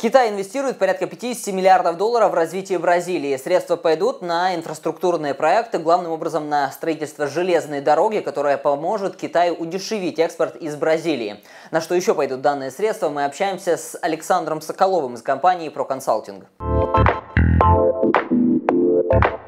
Китай инвестирует порядка 50 миллиардов долларов в развитие Бразилии. Средства пойдут на инфраструктурные проекты, главным образом на строительство железной дороги, которая поможет Китаю удешевить экспорт из Бразилии. На что еще пойдут данные средства, мы общаемся с Александром Соколовым из компании ProConsulting. Thank you.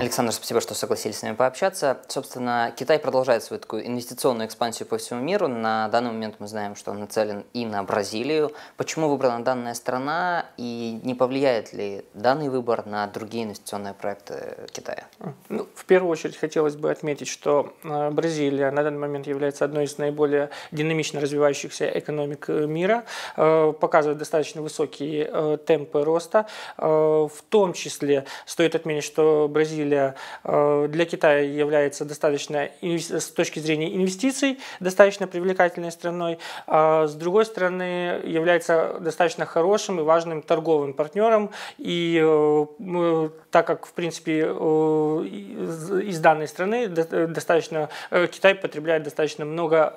Александр, спасибо, что согласились с нами пообщаться. Собственно, Китай продолжает свою такую инвестиционную экспансию по всему миру. На данный момент мы знаем, что он нацелен и на Бразилию. Почему выбрана данная страна и не повлияет ли данный выбор на другие инвестиционные проекты Китая? Ну, первую очередь хотелось бы отметить, что э, Бразилия на данный момент является одной из наиболее динамично развивающихся экономик э, мира, э, показывает достаточно высокие темпы роста. В том числе стоит отметить, что Бразилия для Китая является достаточно, с точки зрения инвестиций, достаточно привлекательной страной. А с другой стороны, является достаточно хорошим и важным торговым партнером. И так как, в принципе, из данной страны достаточно, Китай потребляет достаточно много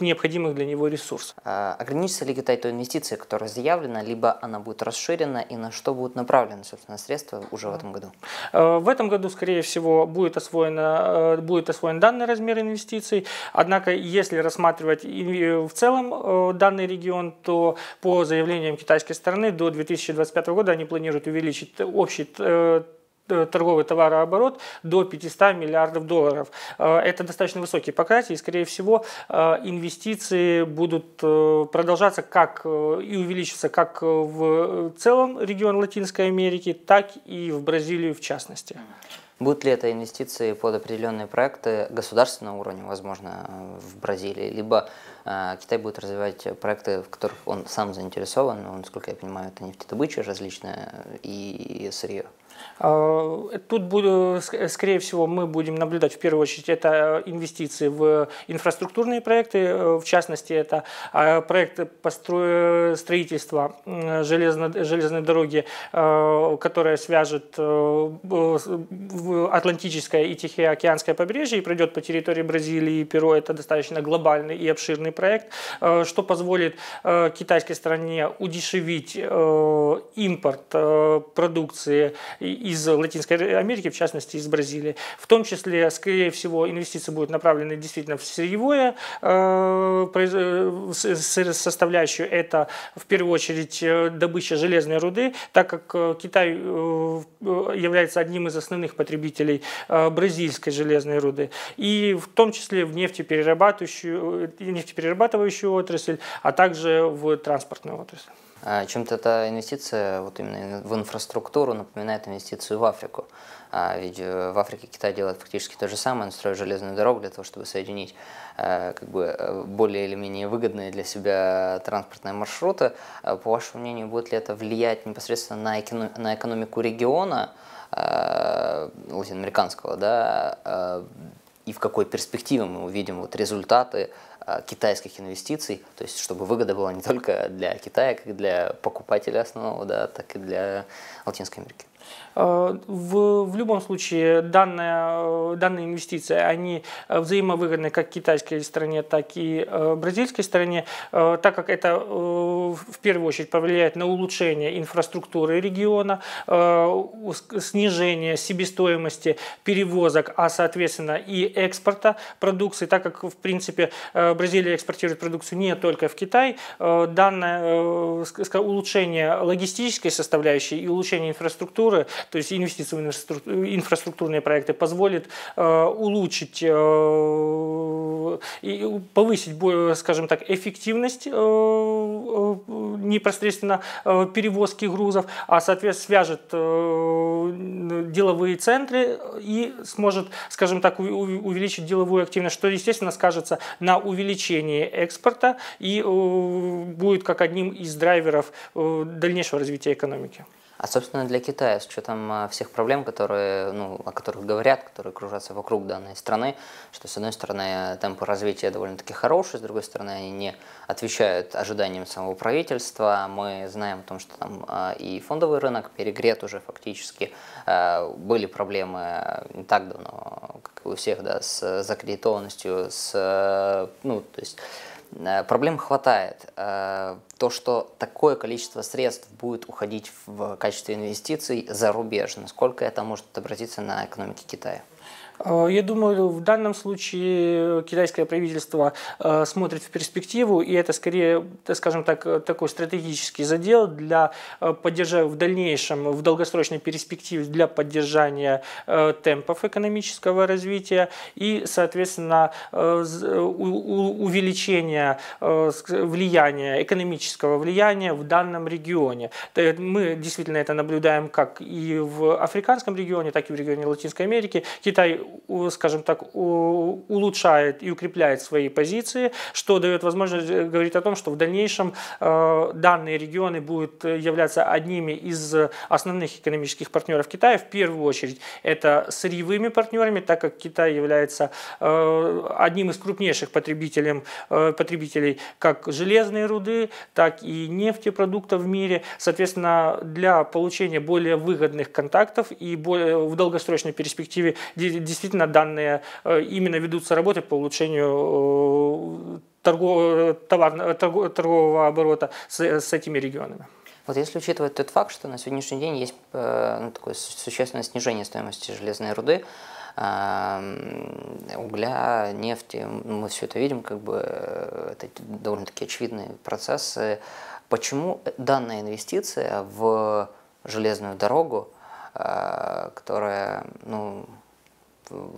необходимых для него ресурсов. А ограничится ли Китай той инвестицией, которая заявлена, либо она будет расширена и на что будут направлены, собственно, средства уже в этом году? Э, в этом году, скорее всего, будет, освоено, э, будет освоен данный размер инвестиций. Однако, если рассматривать э, в целом данный регион, то по заявлениям китайской стороны до 2025 года они планируют увеличить общий Э, торговый товарооборот до 500 миллиардов долларов. Э, это достаточно высокие показатели, и, скорее всего, э, инвестиции будут продолжаться как и увеличиться как в целом регион Латинской Америки, так и в Бразилию в частности. Будут ли это инвестиции под определенные проекты государственного уровня, возможно, в Бразилии, либо э, Китай будет развивать проекты, в которых он сам заинтересован, но, насколько я понимаю, это нефтедобыча различная и сырье? А, тут, скорее всего, мы будем наблюдать в первую очередь это инвестиции в инфраструктурные проекты, э, в частности, это а, проекты постро... строительства железной, железной дороги, э, которая свяжет э, Атлантическое и Тихоокеанское побережье и пройдет по территории Бразилии и Перу. Это достаточно глобальный и обширный проект, что позволит китайской стране удешевить импорт продукции из Латинской Америки, в частности из Бразилии. В том числе, скорее всего, инвестиции будут направлены действительно в сырьевое э, э, составляющую. Это в первую очередь э, добыча железной руды, так как Китай является одним из основных потребителей бразильской железной руды. И в том числе в нефтеперерабатывающую, нефтеперерабатывающую отрасль, а также в транспортную отрасль. А, чем-то эта инвестиция вот именно в инфраструктуру напоминает инвестицию в Африку. А, ведь э, в Африке Китай делает практически то же самое, он строит железную дорогу для того, чтобы соединить э, как бы, э, более или менее выгодные для себя транспортные маршруты. А, по вашему мнению, будет ли это влиять непосредственно на, эконом на экономику региона латиноамериканского, да, и в какой перспективе мы увидим вот результаты Э, китайских инвестиций, то есть чтобы выгода была не только для Китая, как для покупателя основного, да, так и для Латинской Америки. Э, в, в любом случае данная, э, данные инвестиции, они э, взаимовыгодны как китайской стране, так и бразильской стране, так как это в первую очередь повлияет на улучшение инфраструктуры региона, снижение себестоимости перевозок, а соответственно и экспорта продукции, так как в принципе Бразилия экспортирует продукцию не только в Китай, данное улучшение логистической составляющей и улучшение инфраструктуры инфраструктуры, то есть инвестиции в инфраструктурные проекты позволит э, улучшить, э, и повысить, скажем так, эффективность э, непосредственно перевозки грузов, а, соответственно, свяжет деловые центры и сможет, скажем так, увеличить деловую активность, что, естественно, скажется на увеличении экспорта и будет как одним из драйверов дальнейшего развития экономики. А, собственно, для Китая, с учетом а, всех проблем, которые, ну, о которых говорят, которые кружатся вокруг данной страны, что, с одной стороны, темпы развития довольно-таки хорошие, с другой стороны, они не отвечают ожиданиям самого правительства. Мы знаем о том, что там а, и фондовый рынок перегрет уже фактически. А, были проблемы не так давно, как и у всех, да, с закредитованностью, с, ну, то есть Э, проблем хватает. Э, то, что такое количество средств будет уходить в качестве инвестиций за рубеж, насколько это может отобразиться на экономике Китая? Э, я думаю, в данном случае китайское правительство э, смотрит в перспективу, и это скорее, скажем так, э, такой стратегический задел для поддержания в дальнейшем, в долгосрочной перспективе для поддержания темпов экономического развития и, соответственно, увеличения влияния, экономического влияния в данном регионе. Мы действительно это наблюдаем как и в африканском регионе, так и в регионе Латинской Америки. Китай скажем так, улучшает и укрепляет свои позиции, что дает возможность э, говорить о том, что в дальнейшем э, данные регионы будут э, являться одними из основных экономических партнеров Китая. В первую очередь это сырьевыми партнерами, так как Китай является одним из крупнейших потребителем, потребителей как железной руды, так и нефтепродуктов в мире. Соответственно, для получения более выгодных контактов и более, в долгосрочной перспективе действительно данные э, именно ведутся работы по улучшению э, э, торгового оборота с, этими регионами. Вот если учитывать тот факт, что на сегодняшний день есть ну, такое существенное снижение стоимости железной руды, эм, угля, нефти, мы все это видим, как бы это довольно-таки очевидные процессы. Почему данная инвестиция в железную дорогу, которая, ну,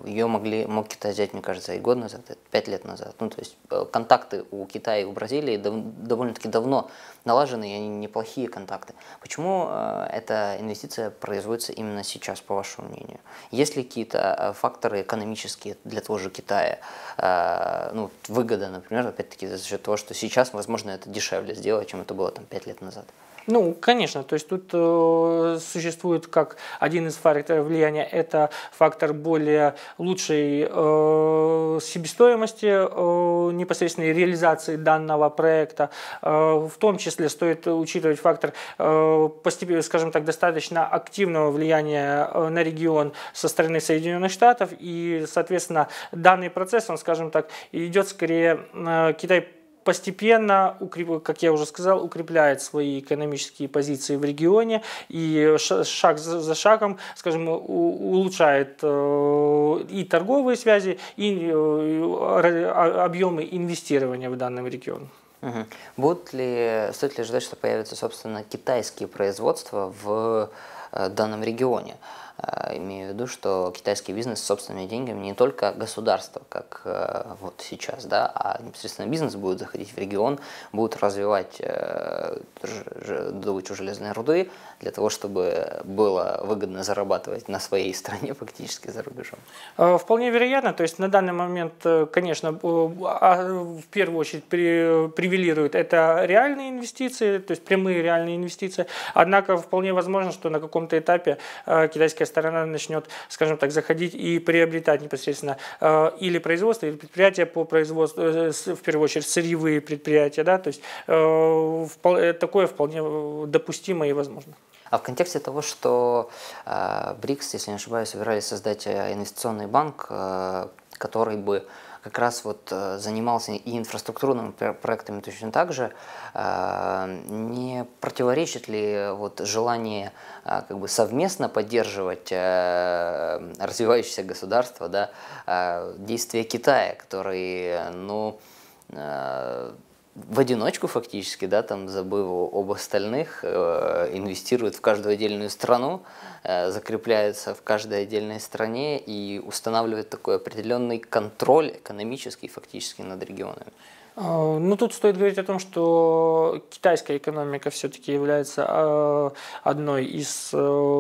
ее могли, мог Китай взять, мне кажется, и год назад, и пять лет назад. Ну, то есть э, контакты у Китая и у Бразилии дов, довольно-таки давно налажены, и они неплохие контакты. Почему э, эта инвестиция производится именно сейчас, по вашему мнению? Есть ли какие-то э, факторы экономические для того же Китая? Э, ну, выгода, например, опять-таки за счет того, что сейчас, возможно, это дешевле сделать, чем это было там пять лет назад. Ну, конечно, то есть тут э, существует как один из факторов влияния, это фактор более лучшей э, себестоимости э, непосредственной реализации данного проекта. Э, в том числе стоит учитывать фактор, э, постепенно, скажем так, достаточно активного влияния э, на регион со стороны Соединенных Штатов, и, соответственно, данный процесс, он, скажем так, идет скорее, э, Китай постепенно, как я уже сказал, укрепляет свои экономические позиции в регионе и шаг за шагом, скажем, улучшает э, и торговые связи, и э, а, объемы инвестирования в данном регионе. Угу. Будут ли, стоит ли ждать, что появятся, собственно, китайские производства в э, данном регионе? Э, имею в виду, что китайский бизнес собственными деньгами не только государство, как э, вот сейчас, да, а непосредственно бизнес будет заходить в регион, будет развивать э, добычу железной руды для того, чтобы было выгодно зарабатывать на своей стране фактически за рубежом. Вполне вероятно, то есть на данный момент, конечно, а, а, в первую очередь привилегируют это реальные инвестиции, то есть прямые реальные инвестиции, однако вполне возможно, что на каком-то этапе китайская сторона начнет, скажем так, заходить и приобретать непосредственно э, или производство, или предприятие по производству, э, в первую очередь сырьевые предприятия, да, то есть э, такое вполне допустимо и возможно. А в контексте того, что БРИКС, если не ошибаюсь, собирались создать инвестиционный банк, который бы как раз вот э, занимался и инфраструктурными проектами точно так же, э, не противоречит ли вот желание э, как бы совместно поддерживать развивающиеся государства, да, действия Китая, который, ну, в одиночку фактически, да, там забыв об остальных, э, инвестирует в каждую отдельную страну, э, закрепляется в каждой отдельной стране и устанавливает такой определенный контроль экономический фактически над регионами. А, ну, тут стоит говорить о том, что китайская экономика все-таки является а, одной из э,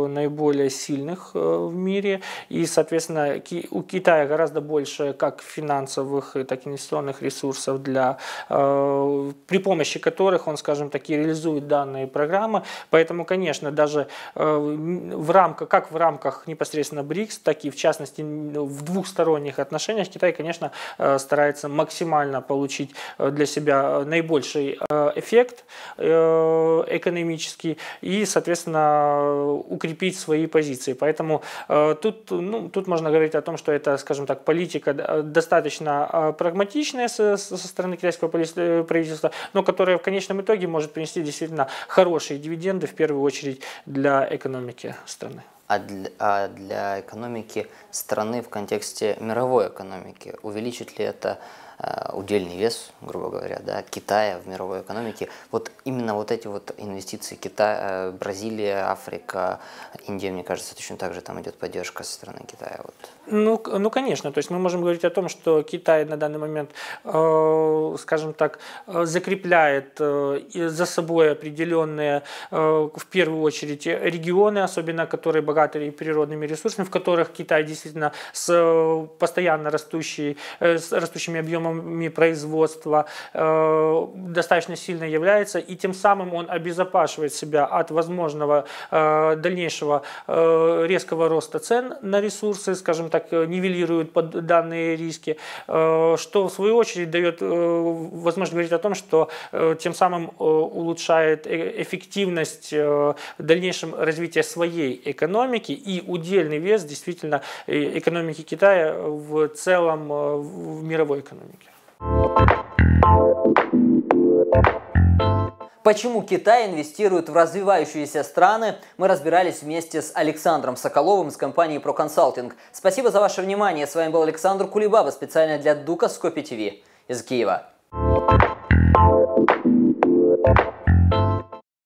наиболее сильных э, в мире, и, соответственно, у Китая гораздо больше как финансовых, так и инвестиционных ресурсов, для, э, при помощи которых он, скажем так, и реализует данные программы, поэтому, конечно, даже в рамках, как в рамках непосредственно БРИКС, так и, в частности, в двухсторонних отношениях Китай, конечно, старается максимально получить Э, для себя э, наибольший э, эффект экономический и, соответственно, укрепить свои позиции. Поэтому тут, ну, тут можно говорить о том, что это, скажем так, политика достаточно прагматичная со, стороны китайского правительства, но которая в конечном итоге может принести действительно хорошие дивиденды, в первую очередь, для экономики страны а для, а для экономики страны в контексте мировой экономики? Увеличит ли это Э, удельный вес, грубо говоря, да, Китая в мировой экономике. Вот именно вот эти вот инвестиции Китая, э, Бразилия, Африка, Индия, мне кажется, точно так же там идет поддержка со стороны Китая. Вот. Ну, ну, конечно, то есть мы можем говорить о том, что Китай на данный момент, э, скажем так, э, закрепляет э, за собой определенные, э, в первую очередь, регионы, особенно которые богаты природными ресурсами, в которых Китай действительно с постоянно растущей, с растущими объемами объемами производства э, достаточно сильно является, и тем самым он обезопашивает себя от возможного э, дальнейшего э, резкого роста цен на ресурсы, скажем так, э, нивелирует под данные риски, э, что в свою очередь дает э, возможность говорить о том, что э, тем самым э, улучшает э, эффективность э, в дальнейшем развития своей экономики и удельный вес действительно э, экономики Китая в целом в мировой экономике. Почему Китай инвестирует в развивающиеся страны, мы разбирались вместе с Александром Соколовым из компании ProConsulting. Спасибо за ваше внимание. С вами был Александр Кулибаба специально для Дука Скопи ТВ из Киева.